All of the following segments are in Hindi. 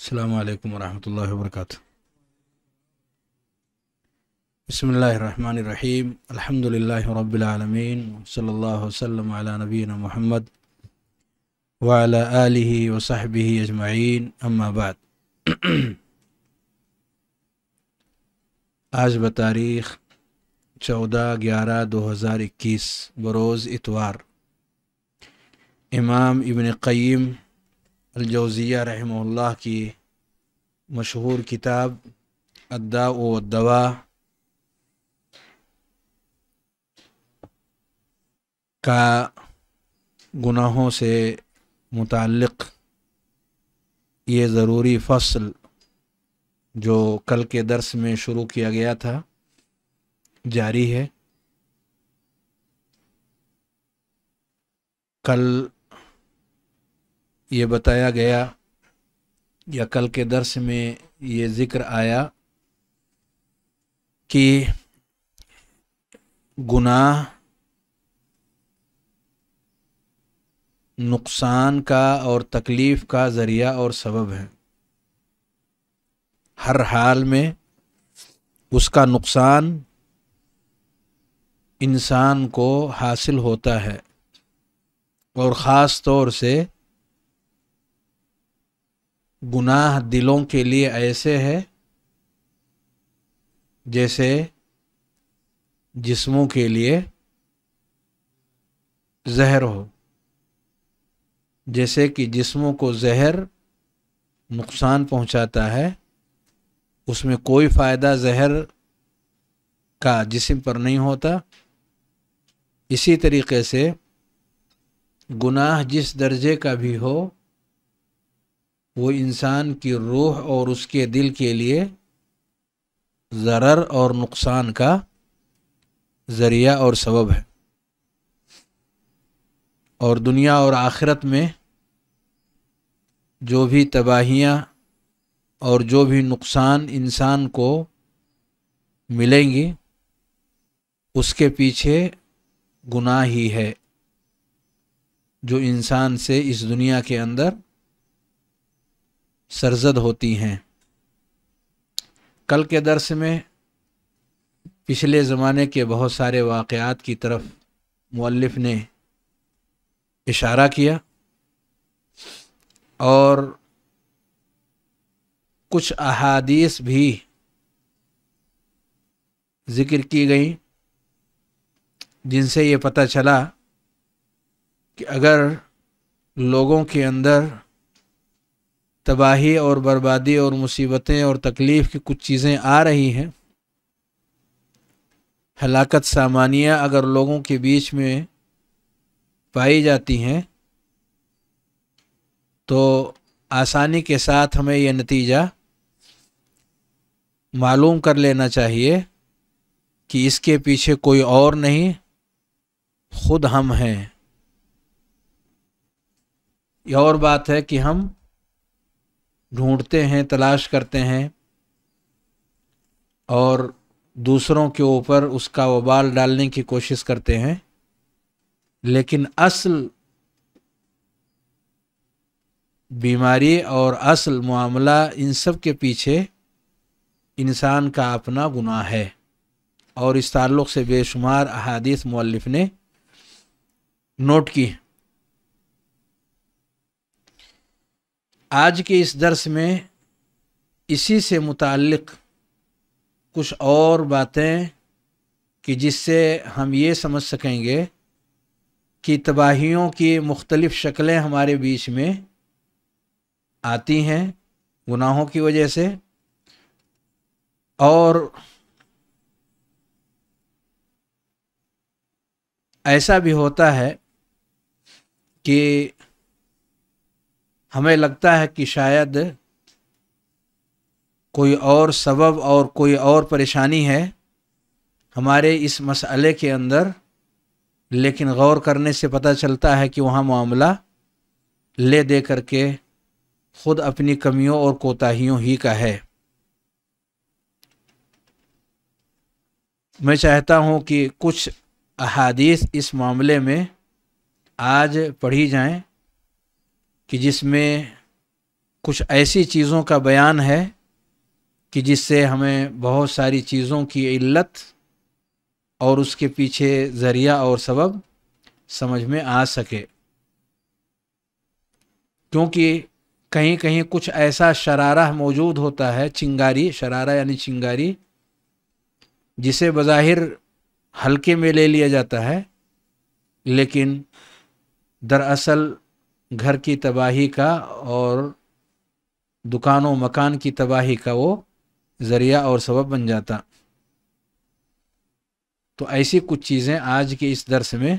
السلام عليكم ورحمة الله وبركاته بسم الله الرحمن الرحيم الحمد لله رب العالمين صلى الله وسلم على نبينا محمد وعلى آله وصحبه أجمعين أما بعد آج بتاريخ चौदह ग्यारह दो हज़ार इक्कीस बरोज़ इतवार इमाम इबन अलजौज़िया रहमल की मशहूर किताब अद्दा दवा का गुनाहों से मुतल ये ज़रूरी फसल जो कल के दरस में शुरू किया गया था जारी है कल ये बताया गया या कल के दर्श में ये ज़िक्र आया कि गुनाह नुकसान का और तकलीफ़ का ज़रिया और सबब है हर हाल में उसका नुकसान इंसान को हासिल होता है और ख़ास तौर से गुनाह दिलों के लिए ऐसे है जैसे जिस्मों के लिए जहर हो जैसे कि जिस्मों को जहर नुकसान पहुंचाता है उसमें कोई फ़ायदा जहर का जिसम पर नहीं होता इसी तरीके से गुनाह जिस दर्जे का भी हो वो इंसान की रूह और उसके दिल के लिए ज़रर और नुकसान का ज़रिया और सबब है और दुनिया और आखिरत में जो भी तबाहियाँ और जो भी नुकसान इंसान को मिलेंगी उसके पीछे गुनाह ही है जो इंसान से इस दुनिया के अंदर सरजद होती हैं कल के दरस में पिछले ज़माने के बहुत सारे वाक़ात की तरफ मुअल्लिफ़ ने इशारा किया और कुछ अहादीस भी ज़िक्र की गई जिनसे ये पता चला कि अगर लोगों के अंदर तबाही और बर्बादी और मुसीबतें और तकलीफ़ की कुछ चीज़ें आ रही हैं हलाकत सामानिया अगर लोगों के बीच में पाई जाती हैं तो आसानी के साथ हमें यह नतीजा मालूम कर लेना चाहिए कि इसके पीछे कोई और नहीं खुद हम हैं यह और बात है कि हम ढूंढते हैं तलाश करते हैं और दूसरों के ऊपर उसका वबाल डालने की कोशिश करते हैं लेकिन असल बीमारी और असल मामला इन सब के पीछे इंसान का अपना गुनाह है और इस ताल्लुक़ से बेशुमार अहादीस मौलफ ने नोट की आज के इस दर्स में इसी से मुतक़ कुछ और बातें कि जिससे हम ये समझ सकेंगे कि तबाहियों की मुख्तलिफ़ शक्लें हमारे बीच में आती हैं गुनाहों की वजह से और ऐसा भी होता है कि हमें लगता है कि शायद कोई और सबब और कोई और परेशानी है हमारे इस मसले के अंदर लेकिन गौर करने से पता चलता है कि वहाँ मामला ले दे करके खुद अपनी कमियों और कोताहियों ही का है मैं चाहता हूँ कि कुछ अहादीस इस मामले में आज पढ़ी जाएं कि जिसमें कुछ ऐसी चीज़ों का बयान है कि जिससे हमें बहुत सारी चीज़ों की इल्लत और उसके पीछे ज़रिया और सबब समझ में आ सके क्योंकि कहीं कहीं कुछ ऐसा शरारा मौजूद होता है चिंगारी शरारा यानी चिंगारी जिसे बज़ाहिर हल्के में ले लिया जाता है लेकिन दरअसल घर की तबाही का और दुकानों मकान की तबाही का वो ज़रिया और सबब बन जाता तो ऐसी कुछ चीज़ें आज के इस दर्स में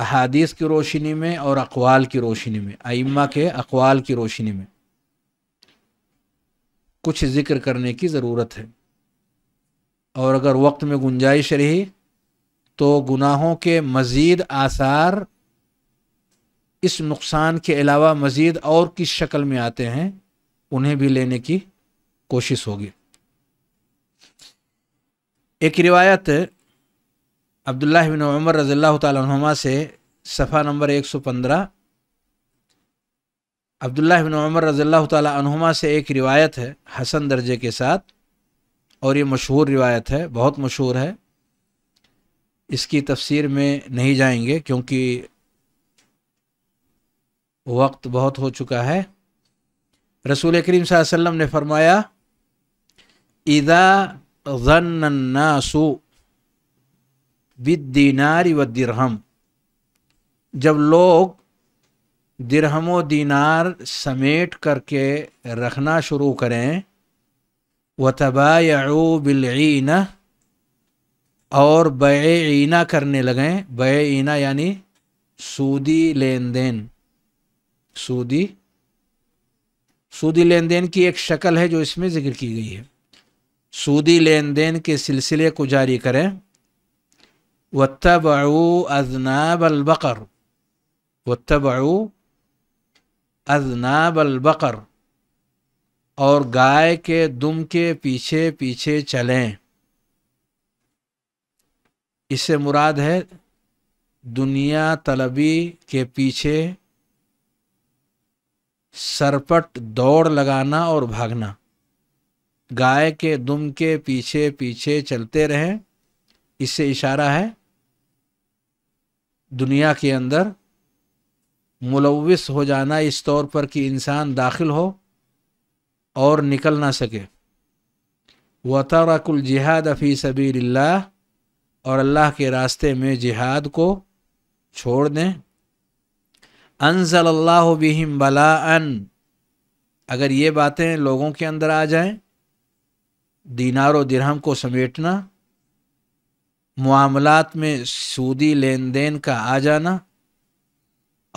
अहादीस की रोशनी में और अकवाल की रोशनी में आइम्मा के अकवाल की रोशनी में कुछ ज़िक्र करने की ज़रूरत है और अगर वक्त में गुंजाइश रही तो गुनाहों के मज़ीद आसार इस नुकसान के अलावा मज़ीद और किस शक्ल में आते हैं उन्हें भी लेने की कोशिश होगी एक रिवायत अब्दुल्लाह बिन उमर रज़ील्ला तुमा से सफ़ा नंबर 115 अब्दुल्लाह बिन उमर रज़ील्ला तुमा से एक रिवायत है हसन दर्जे के साथ और ये मशहूर रिवायत है बहुत मशहूर है इसकी तफसीर में नहीं जाएंगे क्योंकि वक्त बहुत हो चुका है रसूल करीम वसल्लम ने फरमाया इदा जन्नासु बिदीनार व दिरहम जब लोग दिरहम व दीनार समेट करके रखना शुरू करें व तबायबिलना और बैना करने लगें बैना यानी सूदी लेन देन सूदी सूदी लेन देन की एक शक्ल है जो इसमें जिक्र की गई है सूदी लेन देन के सिलसिले को जारी करें वतबऊ अजनाब बकर वतबऊ अजनाब बकर और गाय के दुम के पीछे पीछे चलें इससे मुराद है दुनिया तलबी के पीछे सरपट दौड़ लगाना और भागना गाय के दुम के पीछे पीछे चलते रहें इससे इशारा है दुनिया के अंदर मुलविस हो जाना इस तौर पर कि इंसान दाखिल हो और निकल ना सके वतरकुल जिहाद अफी सबीर और अल्लाह के रास्ते में जिहाद को छोड़ दें अल्लाह बिहिम अन अगर ये बातें लोगों के अंदर आ जाएं दीनार और दिरहम को समेटना मामलात में सूदी लेन देन का आ जाना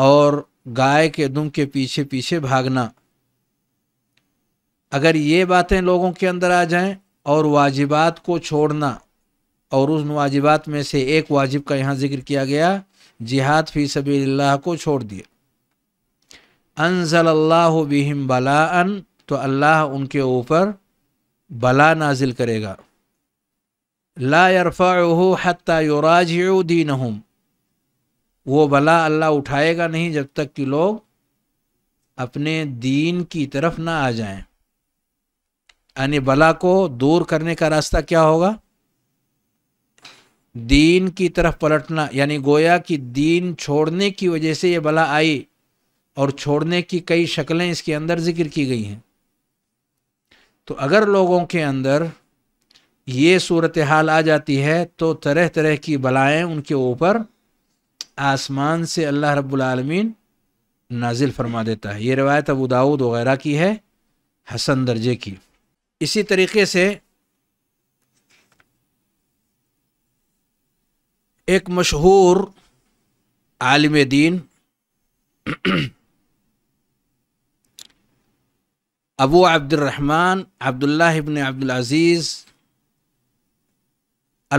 और गाय के दुम के पीछे पीछे भागना अगर ये बातें लोगों के अंदर आ जाएं और वाजिबात को छोड़ना और उन वाजिबात में से एक वाजिब का यहाँ जिक्र किया गया जिहाद फ़ी सभी को छोड़ दिया अनजल अल्लाह बिहिम बलाअन तो अल्लाह उनके ऊपर बला नाजिल करेगा ला यरफ़ा हत्ता युराज दीन वो भला अल्लाह उठाएगा नहीं जब तक कि लोग अपने दीन की तरफ ना आ जाएं यानी भला को दूर करने का रास्ता क्या होगा दीन की तरफ पलटना यानी गोया कि दीन छोड़ने की वजह से ये बला आई और छोड़ने की कई शक्लें इसके अंदर जिक्र की गई हैं तो अगर लोगों के अंदर ये सूरत हाल आ जाती है तो तरह तरह की बलाएं उनके ऊपर आसमान से अल्लाह रब्बुलमीन नाजिल फरमा देता है ये रिवायत अबू दाऊद वगैरह की है हसन दर्जे की इसी तरीके से एक मशहूर आलिम दीन अबू अब्दुलरहमान अब्दुल्ला इबन अब्दुलज़ीज़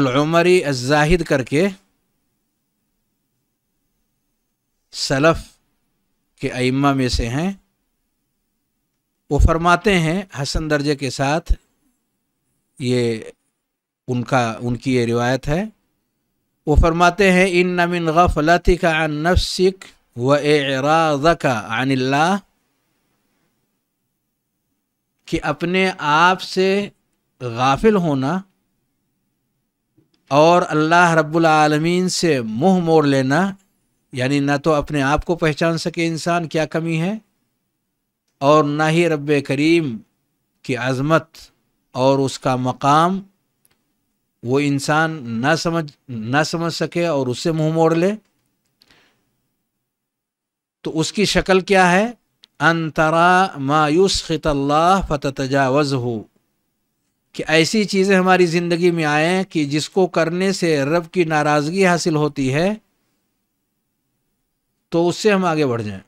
अलमरी अजाहिद करके सलफ़ के अम्मा में से हैं वो फरमाते हैं हसन दर्जे के साथ ये उनका उनकी ये रिवायत है वो फरमाते हैं इन नमिन गफलती का अन नफसिक व एराज का अनिल्ला कि अपने आप से गाफिल होना और अल्लाह रब्बुल आलमीन से मुँह मोड़ लेना यानी ना तो अपने आप को पहचान सके इंसान क्या कमी है और ना ही रब करीम की अज़मत और उसका मकाम वो इंसान ना समझ ना समझ सके और उससे मुंह मोड़ ले तो उसकी शक्ल क्या है अंतरा मायूस फ़त फ़तजावज़ हो कि ऐसी चीज़ें हमारी ज़िंदगी में आए कि जिसको करने से रब की नाराज़गी हासिल होती है तो उससे हम आगे बढ़ जाएं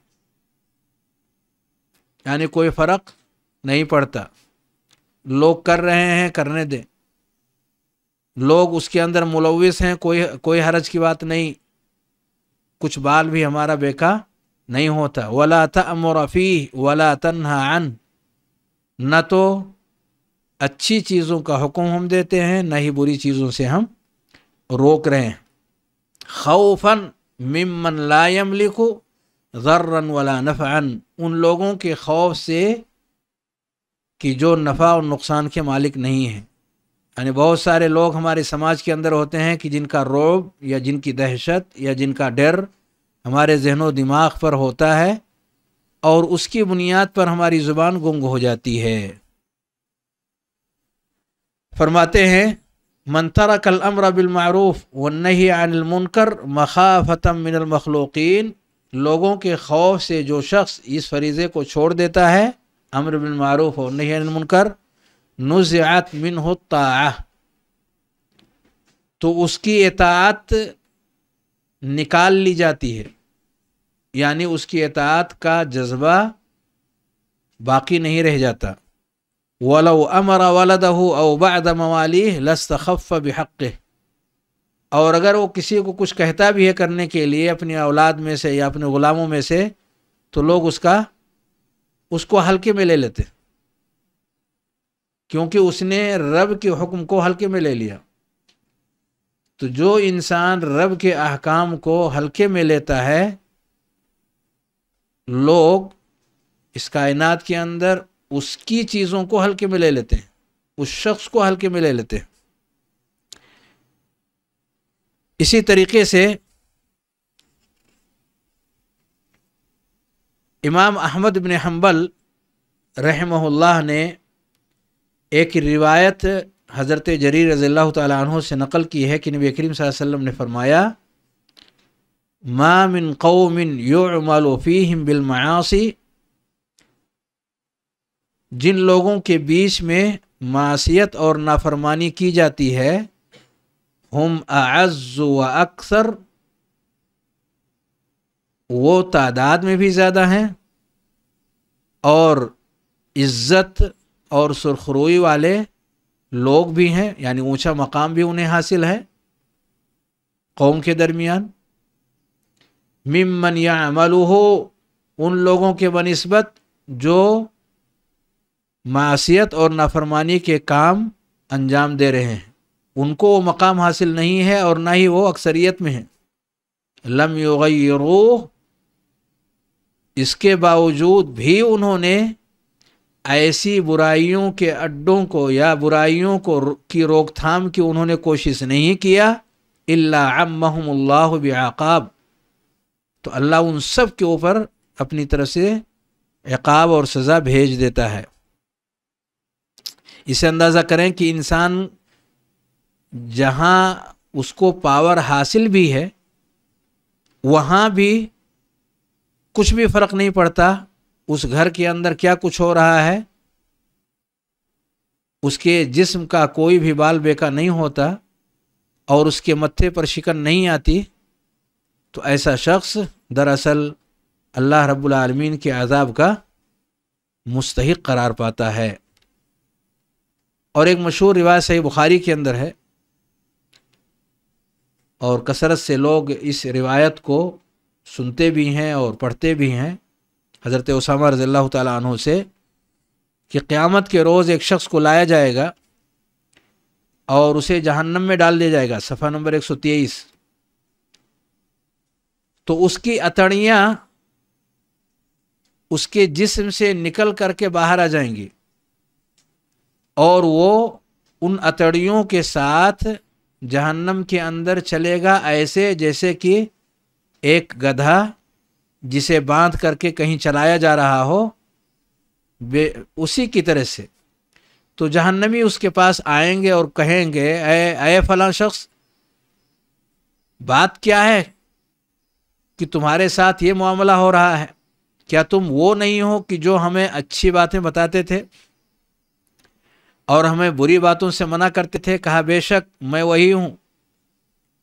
यानी कोई फ़र्क नहीं पड़ता लोग कर रहे हैं करने दें लोग उसके अंदर मुलविस हैं कोई कोई हरज की बात नहीं कुछ बाल भी हमारा बेका नहीं होता वला तमरफ़ी वला तन्हा न तो अच्छी चीज़ों का हुक्म हम देते हैं न ही बुरी चीज़ों से हम रोक रहे हैं खौफन मिमन लायम लिखो ज़र्रन वला नफ़न उन लोगों के खौफ से कि जो नफ़ा और नुकसान के मालिक नहीं हैं અને બહુ سارے લોગ હમારે સમાજ કે અંદર હોતે હે કે જિનકા રઉબ يا જિનકી દહેશત يا જિનકા ડર હમારે ઝેહનો દિમાગ પર હોતા હે ઓર ઉસકી બુનિયાદ પર હમારી Zuban ગુંગ હો જાતી હે ફરમાતે હે મંતરા કલ અમર બિલ મરુફ વ નહી અલ મુનકર મખાફત મિનલ મખલુકીન લોગો કે ખોફ સે જો શખ્સ ઇસ ફરીઝે કો છોડ દેતા હે અમર બિલ મરુફ વ નહી અલ મુનકર नुज़ात मिन हो तो उसकी एतात निकाल ली जाती है यानी उसकी एतात का जज्बा बाकी नहीं रह जाता वलो अमर वलद हो अबाद मवाली लस्तखफ़ बहक़ और अगर वो किसी को कुछ कहता भी है करने के लिए अपनी औलाद में से या अपने ग़ुलामों में से तो लोग उसका उसको हल्के में ले लेते हैं क्योंकि उसने रब के हुक्म को हल्के में ले लिया तो जो इंसान रब के अहकाम को हल्के में लेता है लोग इस कायनात के अंदर उसकी चीज़ों को हल्के में ले लेते हैं उस शख्स को हल्के में ले लेते हैं इसी तरीके से इमाम अहमद बिन हम्बल रहमहुल्लाह ने एक रिवायत हज़रत जरीर रज़ील्ला तु से नकल की है कि नबी करीम वसल्लम ने फरमाया मामिन कौमिन योमालफ़ीम बिलमायासी जिन लोगों के बीच में मासीत और नाफरमानी की जाती है हम आज़ व अक्सर वो तादाद में भी ज़्यादा हैं और इज़्ज़त और सुरखरोई वाले लोग भी हैं यानी ऊंचा मकाम भी उन्हें हासिल है कौम के दरमियान मिमन या अमल हो उन लोगों के बनस्बत जो मासीत और नाफरमानी के काम अंजाम दे रहे हैं उनको वो मकाम हासिल नहीं है और ना ही वो अक्सरियत में है लम इसके बावजूद भी उन्होंने ऐसी बुराइयों के अड्डों को या बुराइयों को की रोकथाम की उन्होंने कोशिश नहीं किया अल्लाहमल्लाह तो अल्लाह उन सब के ऊपर अपनी तरफ से एकाब और सज़ा भेज देता है इसे अंदाज़ा करें कि इंसान जहाँ उसको पावर हासिल भी है वहाँ भी कुछ भी फ़र्क नहीं पड़ता उस घर के अंदर क्या कुछ हो रहा है उसके जिस्म का कोई भी बाल बेका नहीं होता और उसके मत्थे पर शिकन नहीं आती तो ऐसा शख्स दरअसल अल्लाह रब्बुल के आजाब का मुस्तक करार पाता है और एक मशहूर रिवायत सही बुखारी के अंदर है और कसरत से लोग इस रिवायत को सुनते भी हैं और पढ़ते भी हैं हज़रत उसामा रज़ील् तु से कि क़्यामत के रोज़ एक शख्स को लाया जाएगा और उसे जहन्नम में डाल दिया जाएगा सफ़ा नंबर एक सौ तेईस तो उसकी अतड़ियाँ उसके जिसम से निकल करके बाहर आ जाएंगी और वो उन अतड़ियों के साथ जहन्नम के अंदर चलेगा ऐसे जैसे कि एक गधा जिसे बांध करके कहीं चलाया जा रहा हो बे उसी की तरह से तो जहन्नमी उसके पास आएंगे और कहेंगे अय अय फला शख्स बात क्या है कि तुम्हारे साथ ये मामला हो रहा है क्या तुम वो नहीं हो कि जो हमें अच्छी बातें बताते थे और हमें बुरी बातों से मना करते थे कहा बेशक मैं वही हूँ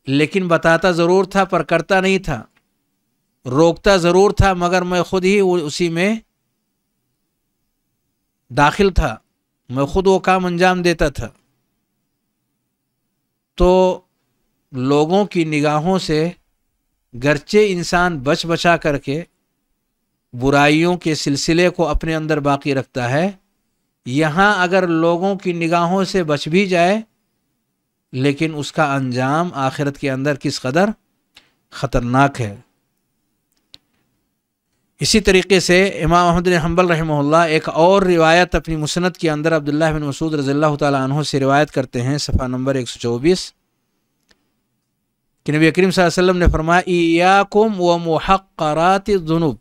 लेकिन बताता ज़रूर था पर करता नहीं था रोकता ज़रूर था मगर मैं ख़ुद ही उसी में दाखिल था मैं ख़ुद वो काम अंजाम देता था तो लोगों की निगाहों से गरचे इंसान बच बचा करके बुराइयों के सिलसिले को अपने अंदर बाकी रखता है यहाँ अगर लोगों की निगाहों से बच भी जाए लेकिन उसका अंजाम आखिरत के अंदर किस कदर ख़तरनाक है इसी तरीके से इमाम अहमद हम्बल रहमल्ला एक और रिवायत अपनी मुसनत के अंदर अब्दुल्ला बिन मसूद रज़ील्ला तु से रिवायत करते हैं सफ़ा नंबर एक सौ चौबीस कि नबी करीम वसल्लम ने फरमाया कुम व महक़ारात जुनूब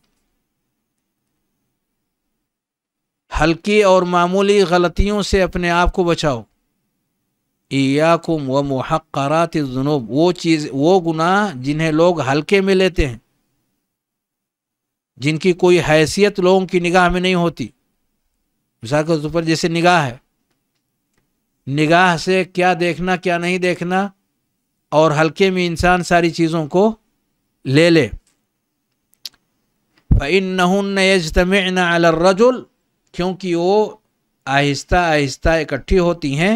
हल्की और मामूली गलतियों से अपने आप को बचाओ ईयाकुम व महक़ारात जुनूब वो चीज़ वो गुनाह जिन्हें लोग हल्के में लेते हैं जिनकी कोई हैसियत लोगों की निगाह में नहीं होती मिसाल के तौर पर जैसे निगाह है निगाह से क्या देखना क्या नहीं देखना और हल्के में इंसान सारी चीज़ों को ले ले फ़ैन यजतमन अलरजुल क्योंकि वो आहिस्ता आहिस्ता इकट्ठी होती हैं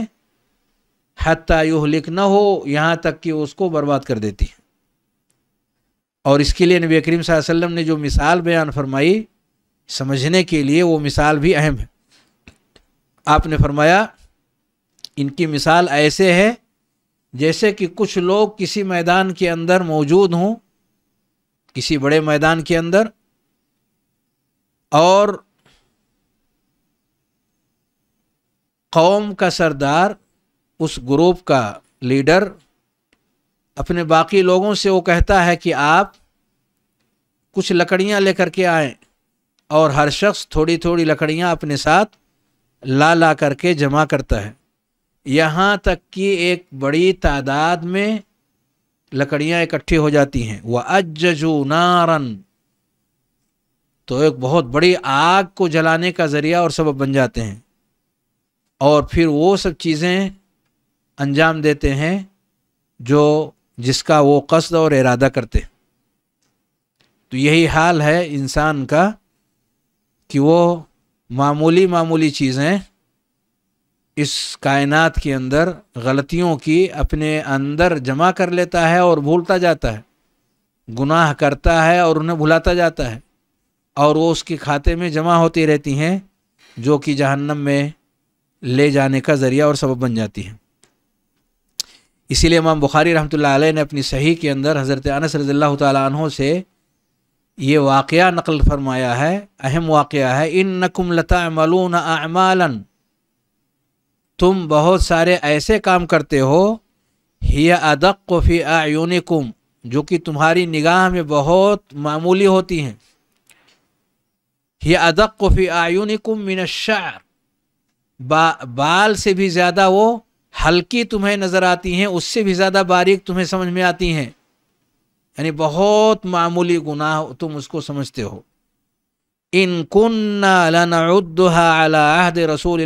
हती युहलिक न हो यहाँ तक कि उसको बर्बाद कर देती हैं और इसके लिए नबी करीम वसल्लम ने जो मिसाल बयान फरमाई समझने के लिए वो मिसाल भी अहम है आपने फरमाया इनकी मिसाल ऐसे है जैसे कि कुछ लोग किसी मैदान के अंदर मौजूद हों किसी बड़े मैदान के अंदर और कौम का सरदार उस ग्रुप का लीडर अपने बाकी लोगों से वो कहता है कि आप कुछ लकड़ियाँ लेकर के आए और हर शख्स थोड़ी थोड़ी लकड़ियाँ अपने साथ ला ला करके जमा करता है यहाँ तक कि एक बड़ी तादाद में लकड़ियाँ इकट्ठी हो जाती हैं वह अज्जू नारन तो एक बहुत बड़ी आग को जलाने का ज़रिया और सबब बन जाते हैं और फिर वो सब चीज़ें अंजाम देते हैं जो जिसका वो कसद और इरादा करते तो यही हाल है इंसान का कि वो मामूली मामूली चीज़ें इस कायनात के अंदर गलतियों की अपने अंदर जमा कर लेता है और भूलता जाता है गुनाह करता है और उन्हें भुलाता जाता है और वो उसके खाते में जमा होती रहती हैं जो कि जहन्नम में ले जाने का ज़रिया और सबब बन जाती हैं इसीलिए इमाम बुखारी रहमत ने अपनी सही के अंदर हज़रत अनस रज़ील्ला तु से ये वाक़ नकल फरमाया है अहम वाक़ है इन नकुम मलून अमालन तुम बहुत सारे ऐसे काम करते हो ही अदक फ़ी कुम जो कि तुम्हारी निगाह में बहुत मामूली होती हैं ही अदक फ़ी आयुनिकुम मिनशार बा, बाल से भी ज़्यादा वो हल्की तुम्हें नज़र आती हैं उससे भी ज़्यादा बारीक तुम्हें समझ में आती हैं यानी बहुत मामूली गुनाह तुम उसको समझते हो इन कुन्नाद रसूल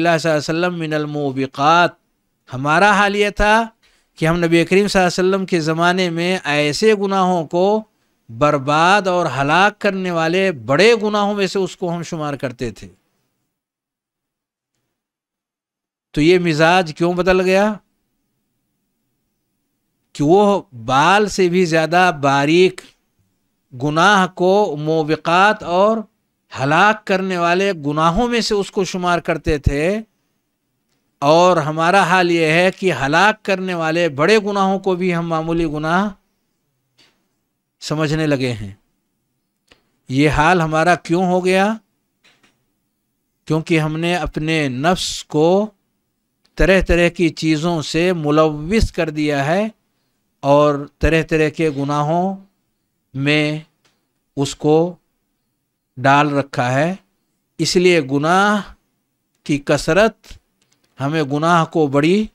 मिनलमोबिकात हमारा हाल ये था कि हम नबी करीम वसल्लम के ज़माने में ऐसे गुनाहों को बर्बाद और हलाक करने वाले बड़े गुनाहों में से उसको हम शुमार करते थे तो ये मिजाज क्यों बदल गया कि वो बाल से भी ज़्यादा बारीक गुनाह को मोबिकात और हलाक करने वाले गुनाहों में से उसको शुमार करते थे और हमारा हाल ये है कि हलाक करने वाले बड़े गुनाहों को भी हम मामूली गुनाह समझने लगे हैं ये हाल हमारा क्यों हो गया क्योंकि हमने अपने नफ्स को तरह तरह की चीज़ों से मुलविस कर दिया है और तरह तरह के गुनाहों में उसको डाल रखा है इसलिए गुनाह की कसरत हमें गुनाह को बड़ी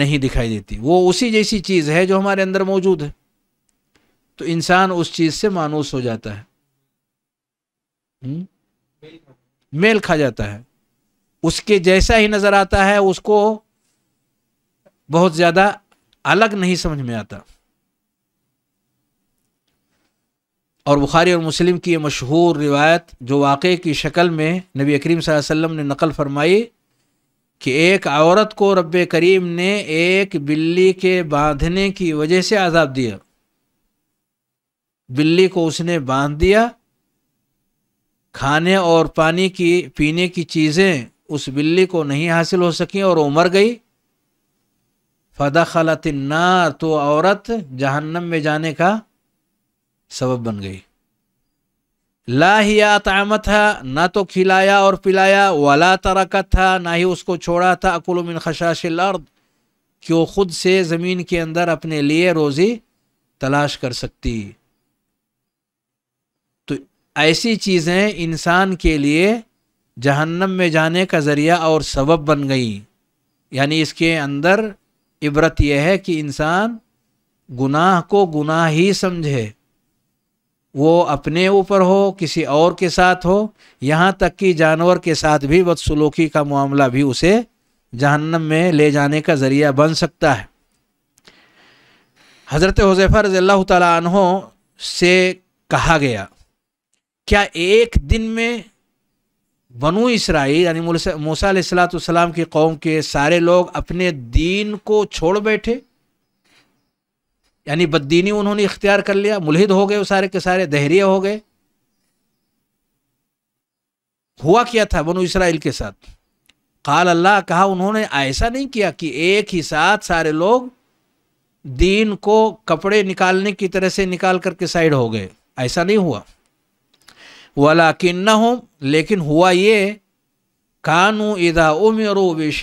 नहीं दिखाई देती वो उसी जैसी चीज़ है जो हमारे अंदर मौजूद है तो इंसान उस चीज़ से मानूस हो जाता है हुँ? हम्म? मेल खा जाता है उसके जैसा ही नज़र आता है उसको बहुत ज़्यादा अलग नहीं समझ में आता और बुखारी और मुस्लिम की ये मशहूर रिवायत जो वाक़े की शक्ल में नबी करीम वसल्लम ने नकल फरमाई कि एक औरत को रब करीम ने एक बिल्ली के बांधने की वजह से आज़ाब दिया बिल्ली को उसने बांध दिया खाने और पानी की पीने की चीज़ें उस बिल्ली को नहीं हासिल हो सकी और वो मर गई फदा खलतनार तो औरत जहन्नम में जाने का सबब बन गई ला ही आतामत था ना तो खिलाया और पिलाया वाला तरकत था ना ही उसको छोड़ा था अकुलमिन खशाशिल कि वो ख़ुद से ज़मीन के अंदर अपने लिए रोज़ी तलाश कर सकती तो ऐसी चीज़ें इंसान के लिए जहन्नम में जाने का ज़रिया और सबब बन गई यानी इसके अंदर इबरत यह है कि इंसान गुनाह को गुनाह ही समझे वो अपने ऊपर हो किसी और के साथ हो यहाँ तक कि जानवर के साथ भी बदसलूकी का मामला भी उसे जहन्नम में ले जाने का ज़रिया बन सकता है हज़रत हज़ैफ़ा रज़ी तहों से कहा गया क्या एक दिन में बनु इसराइल यानी मूसा सलाम की कौम के सारे लोग अपने दीन को छोड़ बैठे यानी बददीनी उन्होंने इख्तियार कर लिया मुलहिद हो गए सारे के सारे दहरिया हो गए हुआ क्या था बनु इसराइल के साथ काल अल्लाह कहा उन्होंने ऐसा नहीं किया कि एक ही साथ सारे लोग दीन को कपड़े निकालने की तरह से निकाल करके साइड हो गए ऐसा नहीं हुआ वाला किन्ना हो लेकिन हुआ ये कानू इदा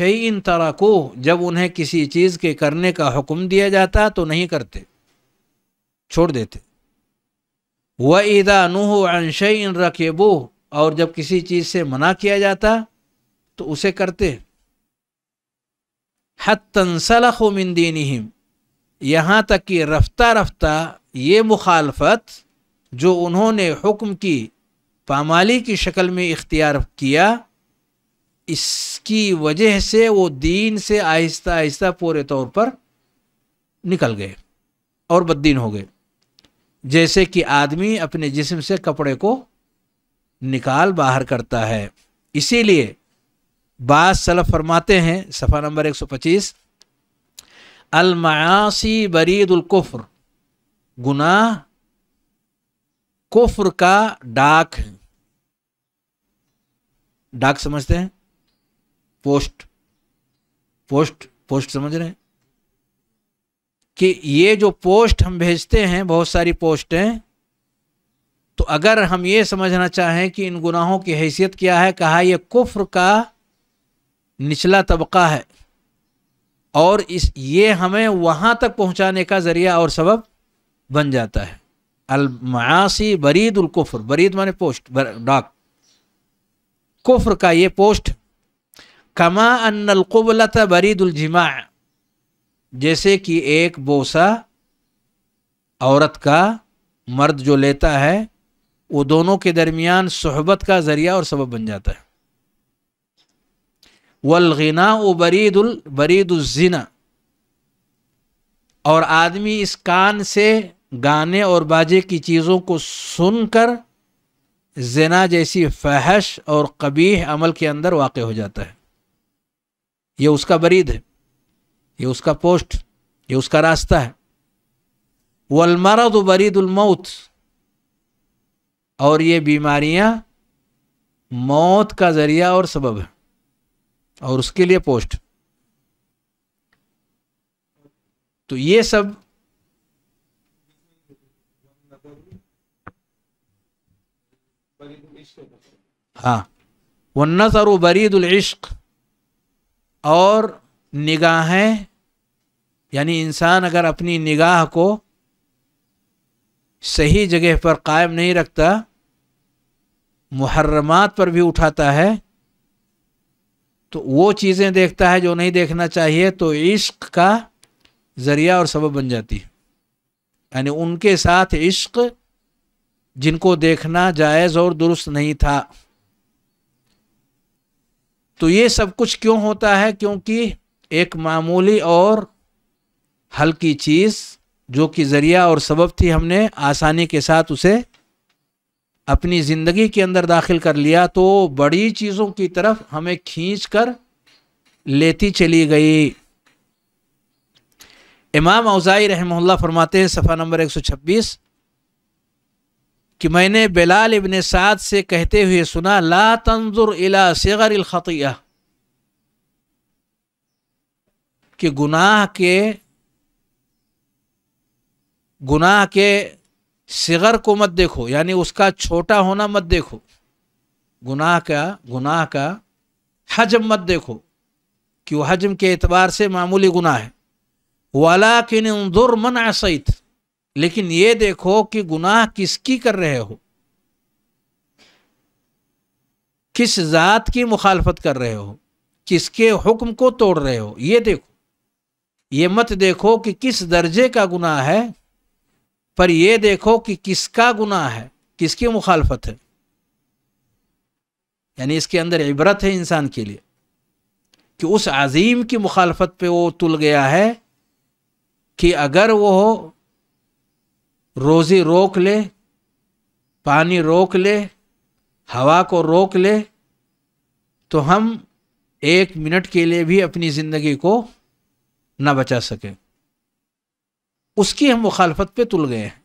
इन तरह को जब उन्हें किसी चीज़ के करने का हुक्म दिया जाता तो नहीं करते छोड़ देते व ईदा नुह अनशैन रकेबो और जब किसी चीज़ से मना किया जाता तो उसे करते हतनसलख मिनदीनहिम यहाँ तक कि रफ्ता रफ्ता ये मुखालफत जो उन्होंने हुक्म की पामाली की शक्ल में इख्तियार किया इसकी वजह से वो दीन से आहिस्ता आहिस्ता पूरे तौर पर निकल गए और बददीन हो गए जैसे कि आदमी अपने जिस्म से कपड़े को निकाल बाहर करता है इसीलिए बाद सलफ फरमाते हैं सफ़ा नंबर 125 अलमासी बरीदुल्कुफ़्र गुनाह कुफ्र का डाक है डाक समझते हैं पोस्ट पोस्ट पोस्ट समझ रहे हैं कि ये जो पोस्ट हम भेजते हैं बहुत सारी पोस्ट हैं तो अगर हम ये समझना चाहें कि इन गुनाहों की हैसियत क्या है कहा यह कुफ्र का निचला तबका है और इस ये हमें वहाँ तक पहुँचाने का ज़रिया और सबब बन जाता है अलमासी बरीदुल्कुफ़्र बरीद माने पोस्ट डाक कुफ्र का ये पोस्ट कमा अन्नलकबलत बरीदुलजमा जैसे कि एक बोसा औरत का मर्द जो लेता है वो दोनों के दरमियान सहबत का ज़रिया और सबब बन जाता है वलगना व बरीदुल बरीदुलजना और आदमी इस कान से गाने और बाजे की चीज़ों को सुनकर जना जैसी फहश और कबीह अमल के अंदर वाक़ हो जाता है ये उसका बरीद है ये उसका पोस्ट ये उसका रास्ता है वलमरद बरीदुलमौत और ये बीमारियां मौत का ज़रिया और सबब है और उसके लिए पोस्ट तो ये सब हाँ व नज़र बरीदुलश्क और निगाहें यानी इंसान अगर अपनी निगाह को सही जगह पर कायम नहीं रखता मुहर्रमात पर भी उठाता है तो वो चीज़ें देखता है जो नहीं देखना चाहिए तो इश्क का ज़रिया और सबब बन जाती है यानी उनके साथ इश्क जिनको देखना जायज़ और दुरुस्त नहीं था तो ये सब कुछ क्यों होता है क्योंकि एक मामूली और हल्की चीज़ जो कि ज़रिया और सबब थी हमने आसानी के साथ उसे अपनी ज़िंदगी के अंदर दाखिल कर लिया तो बड़ी चीज़ों की तरफ हमें खींच कर लेती चली गई इमाम अवज़ाई रहमल्ला फरमाते हैं सफ़ा नंबर 126 कि मैंने बिलाल इबन साद से कहते हुए सुना ला तंजुर इला सगर ख़तिया कि गुनाह के गुनाह के सिगर को मत देखो यानी उसका छोटा होना मत देखो गुनाह का गुनाह का हजम मत देखो कि वह हजम के एतबार से मामूली गुनाह है वाला किन दुर मन असैथ लेकिन ये देखो कि गुनाह किसकी कर रहे हो किस जात की मुखालफत कर रहे हो किसके हुक्म को तोड़ रहे हो ये देखो ये मत देखो कि किस दर्जे का गुनाह है पर यह देखो कि किसका गुनाह है किसकी मुखालफत है यानी इसके अंदर इबरत है इंसान के लिए कि उस अजीम की मुखालफत पे वो तुल गया है कि अगर वो रोज़ी रोक ले पानी रोक ले हवा को रोक ले तो हम एक मिनट के लिए भी अपनी ज़िंदगी को ना बचा सकें उसकी हम मुखालफत पे तुल गए हैं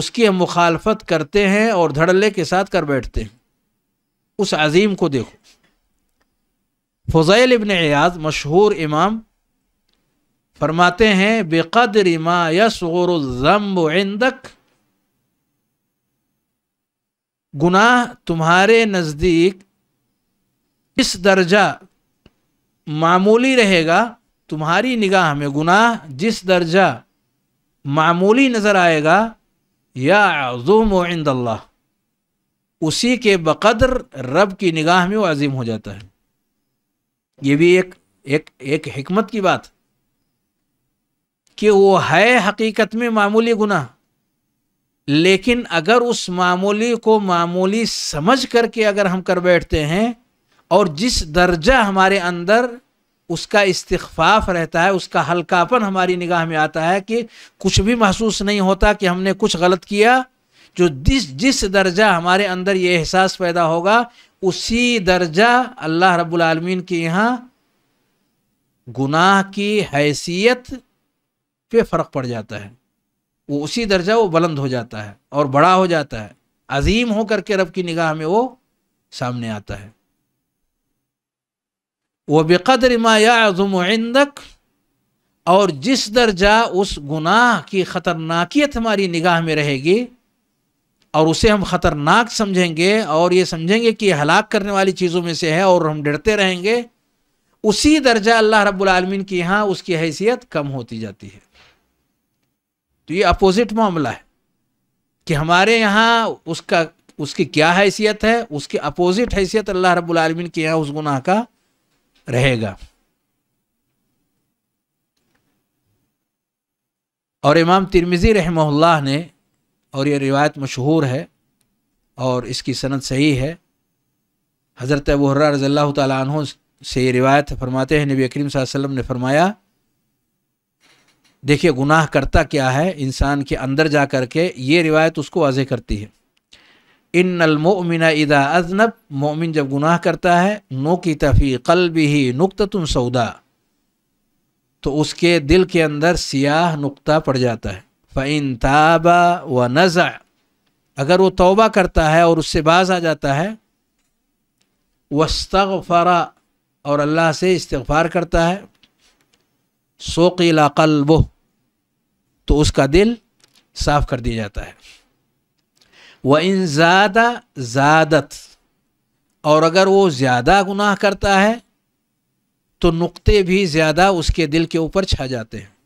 उसकी हम मुखालफत करते हैं और धड़ल्ले के साथ कर बैठते हैं उस अजीम को देखो फ़ज़ैल इबन एयाज मशहूर इमाम फरमाते हैं बेकदर मा यसगरदक गुनाह तुम्हारे नज़दीक इस दर्जा मामूली रहेगा तुम्हारी निगाह में गुनाह जिस दर्जा मामूली नज़र आएगा या आज़ुम उसी के बकदर रब की निगाह में वो अजीम हो जाता है ये भी एक एक एक हमत की बात है कि वो है हकीकत में मामूली गुनाह लेकिन अगर उस मामूली को मामूली समझ करके अगर हम कर बैठते हैं और जिस दर्जा हमारे अंदर उसका इस्तफाफ रहता है उसका हल्कापन हमारी निगाह में आता है कि कुछ भी महसूस नहीं होता कि हमने कुछ गलत किया जो जिस जिस दर्जा हमारे अंदर ये एहसास पैदा होगा उसी दर्जा अल्लाह रब्बुल रबालमीन के यहाँ गुनाह की हैसियत पे फ़र्क पड़ जाता है वो उसी दर्जा वो बुलंद हो जाता है और बड़ा हो जाता है अजीम हो करके रब की निगाह में वो सामने आता है वह बेकदर मायाजुमदक और जिस दर्जा उस गुनाह की ख़तरनाकियत हमारी निगाह में रहेगी और उसे हम ख़तरनाक समझेंगे और ये समझेंगे कि हलाक करने वाली चीज़ों में से है और हम डरते रहेंगे उसी दर्जा अल्लाह रब्बुल रबालमीन की यहाँ उसकी हैसियत कम होती जाती है तो ये अपोजिट मामला है कि हमारे यहाँ उसका उसकी क्या हैसियत है उसकी अपोजिट हैसियत अल्लाह रबालमीन के यहाँ उस गुनाह का रहेगा और इमाम तिरमिज़ी रहमल्ला ने और ये रिवायत मशहूर है और इसकी सनद सही है हज़रत वर्रा रज़ल्ला तन से ये रिवायत फरमाते हैं नबी करीम वसल्लम ने फरमाया देखिए गुनाह करता क्या है इंसान के अंदर जा कर के ये रिवायत उसको वाजे करती है इन नलमोमिना इदा अजनब मोमिन जब गुनाह करता है नो की तफ़ी कल भी ही तुम सौदा तो उसके दिल के अंदर सियाह नुकता पड़ जाता है फ़ैन ताबा व नज़ा अगर वो तौबा करता है और उससे बाज आ जाता है वस्तफ़रा और अल्लाह से इस्तफ़ार करता है सोकीला कल वो तो उसका दिल साफ कर दिया जाता है व इन ज़्यादा ज़्यादत और अगर वो ज़्यादा गुनाह करता है तो नुक्ते भी ज़्यादा उसके दिल के ऊपर छा जाते हैं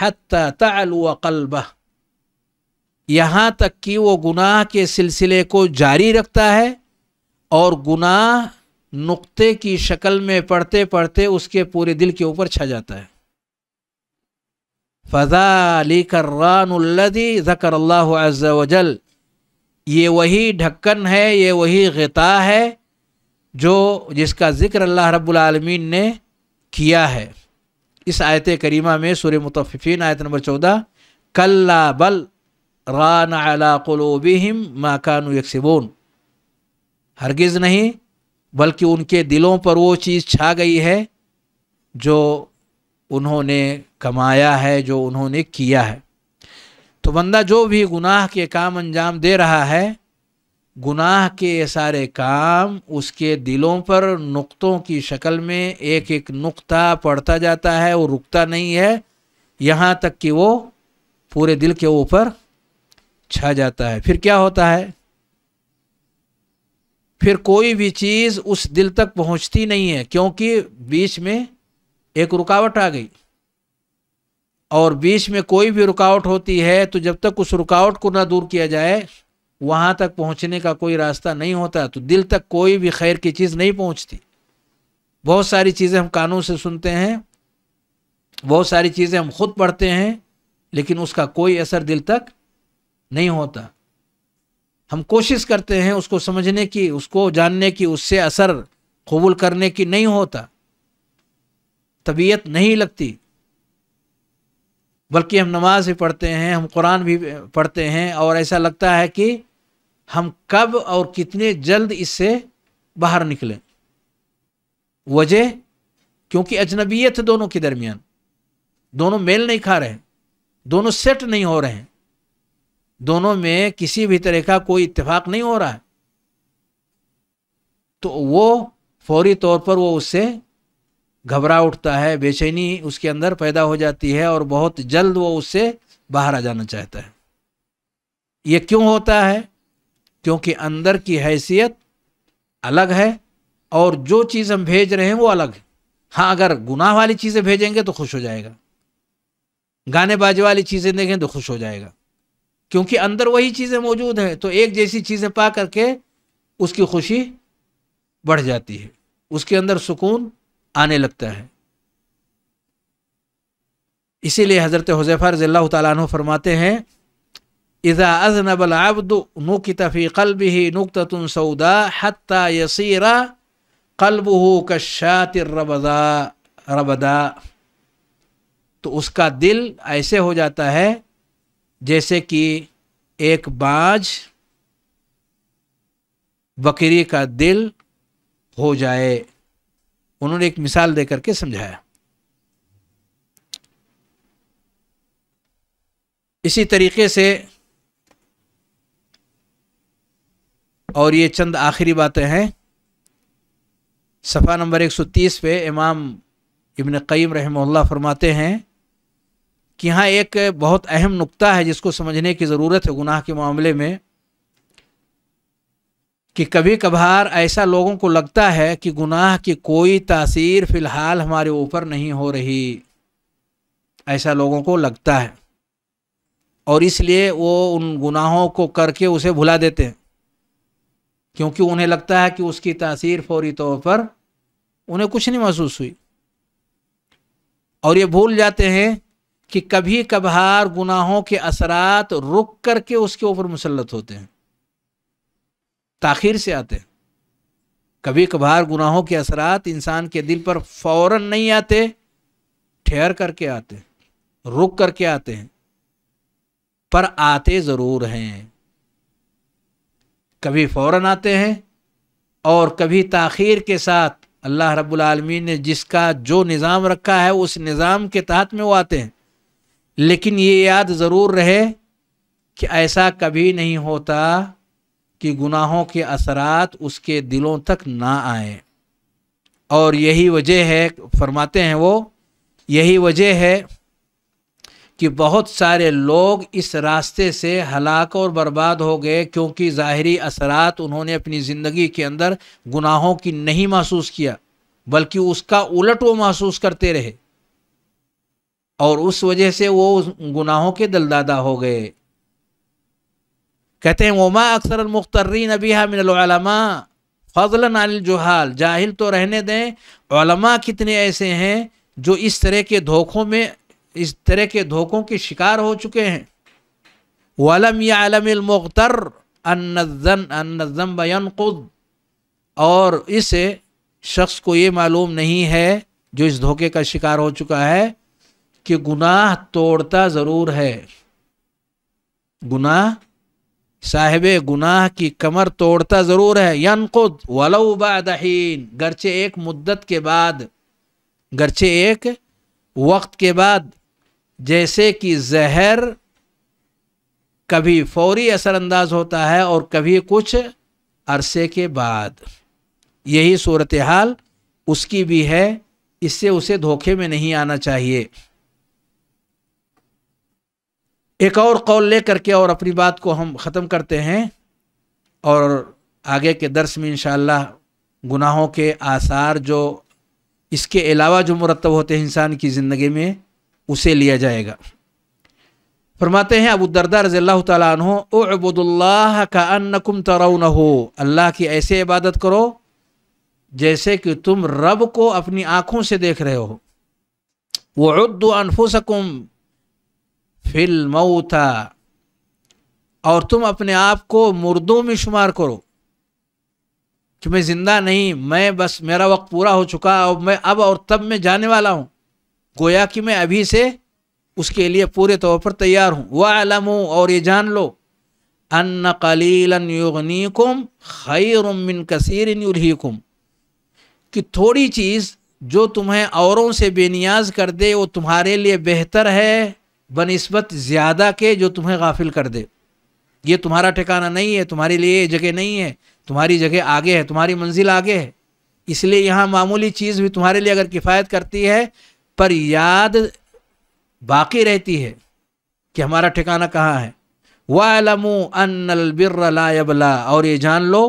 हती कलबा यहाँ तक कि वो गुनाह के सिलसिले को जारी रखता है और गुनाह नुक्ते की शक्ल में पढ़ते पढ़ते उसके पूरे दिल के ऊपर छा जाता है फ़ज़ा कर करानदी ज़कर अज़ल ये वही ढक्कन है ये वही गता है जो जिसका ज़िक्र अल्लाह रब्लमीन ने किया है इस आयत करीमा में सूर्य मुतफ़ीन आयत नंबर चौदह कल्ला बल रान अला कलोबिम माकान यकसिबोन हरगिज़ नहीं बल्कि उनके दिलों पर वो चीज़ छा गई है जो उन्होंने कमाया है जो उन्होंने किया है तो बंदा जो भी गुनाह के काम अंजाम दे रहा है गुनाह के ये सारे काम उसके दिलों पर नुक्तों की शक्ल में एक एक नुक्ता पड़ता जाता है वो रुकता नहीं है यहाँ तक कि वो पूरे दिल के ऊपर छा जाता है फिर क्या होता है फिर कोई भी चीज़ उस दिल तक पहुंचती नहीं है क्योंकि बीच में एक रुकावट आ गई और बीच में कोई भी रुकावट होती है तो जब तक उस रुकावट को ना दूर किया जाए वहाँ तक पहुँचने का कोई रास्ता नहीं होता तो दिल तक कोई भी खैर की चीज़ नहीं पहुँचती बहुत सारी चीज़ें हम कानों से सुनते हैं बहुत सारी चीज़ें हम खुद पढ़ते हैं लेकिन उसका कोई असर दिल तक नहीं होता हम कोशिश करते हैं उसको समझने की उसको जानने की उससे असर कबूल करने की नहीं होता तबीयत नहीं लगती बल्कि हम नमाज भी पढ़ते हैं हम कुरान भी पढ़ते हैं और ऐसा लगता है कि हम कब और कितने जल्द इससे बाहर निकलें वजह क्योंकि अजनबीयत दोनों के दरमियान दोनों मेल नहीं खा रहे दोनों सेट नहीं हो रहे हैं दोनों में किसी भी तरह का कोई इत्तेफाक नहीं हो रहा है तो वो फौरी तौर पर वो उससे घबरा उठता है बेचैनी उसके अंदर पैदा हो जाती है और बहुत जल्द वो उससे बाहर आ जाना चाहता है ये क्यों होता है क्योंकि अंदर की हैसियत अलग है और जो चीज़ हम भेज रहे हैं वो अलग है हाँ अगर गुनाह वाली चीज़ें भेजेंगे तो खुश हो जाएगा गाने बाजे वाली चीज़ें देखें तो खुश हो जाएगा क्योंकि अंदर वही चीज़ें मौजूद हैं तो एक जैसी चीज़ें पा करके उसकी खुशी बढ़ जाती है उसके अंदर सुकून आने लगता है इसीलिए हज़रत हुजैफ़ा रज़ी तु फरमाते हैं इज़ा अजनबल आबद की फ़ी कल्ब ही नुकत सऊदा हती यसीरा कल्ब हो रबदा रबदा तो उसका दिल ऐसे हो जाता है जैसे कि एक बाज बकरी का दिल हो जाए उन्होंने एक मिसाल देकर के समझाया इसी तरीके से और ये चंद आखिरी बातें हैं सफ़ा नंबर 130 पे इमाम इबन कईम रहमल्ला फरमाते हैं कि यहाँ एक बहुत अहम नुक्ता है जिसको समझने की ज़रूरत है गुनाह के मामले में कि कभी कभार ऐसा लोगों को लगता है कि गुनाह की कोई तासीर फ़िलहाल हमारे ऊपर नहीं हो रही ऐसा लोगों को लगता है और इसलिए वो उन गुनाहों को करके उसे भुला देते हैं क्योंकि उन्हें लगता है कि उसकी तासीर फौरी तौर पर उन्हें कुछ नहीं महसूस हुई और ये भूल जाते हैं कि कभी कभार गुनाहों के असरात रुक करके उसके ऊपर मुसलत होते हैं ताखिर से आते हैं कभी कभार गुनाहों के असरात इंसान के दिल पर फौरन नहीं आते ठहर करके आते हैं रुक करके आते हैं पर आते ज़रूर हैं कभी फौरन आते हैं और कभी ताखिर के साथ अल्लाह रब्बुल रबालमीन ने जिसका जो निज़ाम रखा है उस निज़ाम के तहत में वो आते हैं लेकिन ये याद ज़रूर रहे कि ऐसा कभी नहीं होता कि गुनाहों के असरात उसके दिलों तक ना आए और यही वजह है फरमाते हैं वो यही वजह है कि बहुत सारे लोग इस रास्ते से हलाक और बर्बाद हो गए क्योंकि ज़ाहरी असरात उन्होंने अपनी ज़िंदगी के अंदर गुनाहों की नहीं महसूस किया बल्कि उसका उलट वो महसूस करते रहे और उस वजह से वो गुनाहों के दलदादा हो गए कहते हैं वमा अक्सर नबी हा मिनलमा फजलन अलजुहाल जाहिल तो रहने दें कितने ऐसे हैं जो इस तरह के धोखों में इस तरह के धोखों के शिकार हो चुके हैं वलम या अलमतर अन्नजन खुद और इस शख्स को ये मालूम नहीं है जो इस धोखे का शिकार हो चुका है कि गुनाह तोड़ता ज़रूर है गुनाह साहिब गुनाह की कमर तोड़ता ज़रूर है खुद वलोबादहीन गरचे एक मुद्दत के बाद गरचे एक वक्त के बाद जैसे कि जहर कभी फौरी असरअंदाज होता है और कभी कुछ अरसे के बाद यही सूरत हाल उसकी भी है इससे उसे धोखे में नहीं आना चाहिए एक और कौल ले करके और अपनी बात को हम ख़त्म करते हैं और आगे के दर्श में इन गुनाहों के आसार जो इसके अलावा जो मुरतब होते हैं इंसान की ज़िंदगी में उसे लिया जाएगा फरमाते हैं अबू दरदा रजी अल्लाह तबुदुल्ला का अन्नकुम तरउन हो अल्लाह की ऐसे इबादत करो जैसे कि तुम रब को अपनी आँखों से देख रहे हो वो उद्दु अनफुसकुम फिल मऊता और तुम अपने आप को मुर्दों में शुमार करो कि मैं ज़िंदा नहीं मैं बस मेरा वक्त पूरा हो चुका और मैं अब और तब मैं जाने वाला हूँ गोया कि मैं अभी से उसके लिए पूरे तौर पर तैयार हूँ वह आलम और ये जान लो अन्न कलीलन कुम खैर उमिन कसीर कुम कि थोड़ी चीज़ जो तुम्हें औरों से बेनियाज कर दे वो तुम्हारे लिए बेहतर है बनस्बत ज़्यादा के जो तुम्हें गाफिल कर दे ये तुम्हारा ठिकाना नहीं है तुम्हारे लिए ये जगह नहीं है तुम्हारी जगह आगे है तुम्हारी मंजिल आगे है इसलिए यहाँ मामूली चीज़ भी तुम्हारे लिए अगर किफ़ायत करती है पर याद बाकी रहती है कि हमारा ठिकाना कहाँ है वालमू अनबिरला और ये जान लो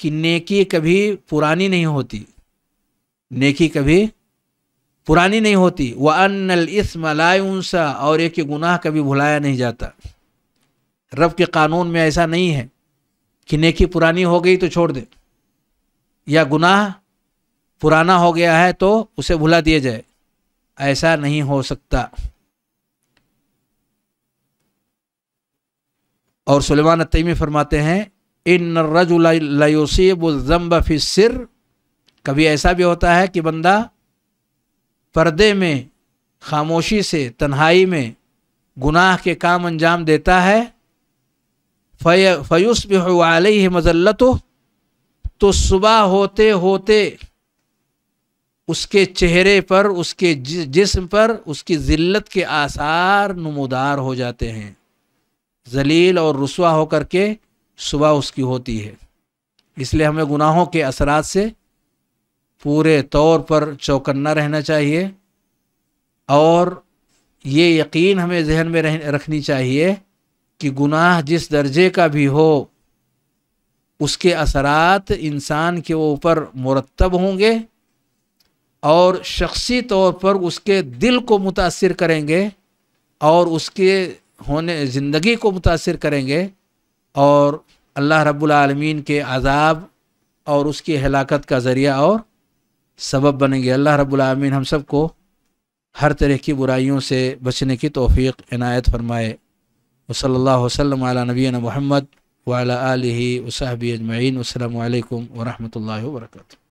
कि नेकी कभी पुरानी नहीं होती नेकी कभी पुरानी नहीं होती व अन इसम और एक गुनाह कभी भुलाया नहीं जाता रब के कानून में ऐसा नहीं है कि नेकी पुरानी हो गई तो छोड़ दे या गुनाह पुराना हो गया है तो उसे भुला दिया जाए ऐसा नहीं हो सकता और सलेमान तैमी फरमाते हैं इन रजुलसीब ज़म्ब फिर कभी ऐसा भी होता है कि बंदा पर्दे में खामोशी से तन्हाई में गुनाह के काम अंजाम देता है फय फयूस बिहवाली ही मजल्लत तो सुबह होते होते उसके चेहरे पर उसके जिस्म पर उसकी ज़िल्लत के आसार नमोदार हो जाते हैं जलील और रसुआ होकर के सुबह उसकी होती है इसलिए हमें गुनाहों के असरात से पूरे तौर पर चौकन्ना रहना चाहिए और ये यकीन हमें जहन में रह रखनी चाहिए कि गुनाह जिस दर्जे का भी हो उसके असरात इंसान के ऊपर मुरतब होंगे और शख्सी तौर पर उसके दिल को मुतासर करेंगे और उसके होने ज़िंदगी को मुतासर करेंगे और अल्लाह रब्बुल रबालमीन के आज़ाब और उसकी हलाकत का ज़रिया और सबब बनेंगे अल्लाह रब्लमीन हम सब को हर तरह की बुराइयों से बचने की तोफ़ी इनायत फरमाए वसल्ला वसलम नबीन महमद वाली वसाहबी अजमैन अल्लाम वरहमल वर्का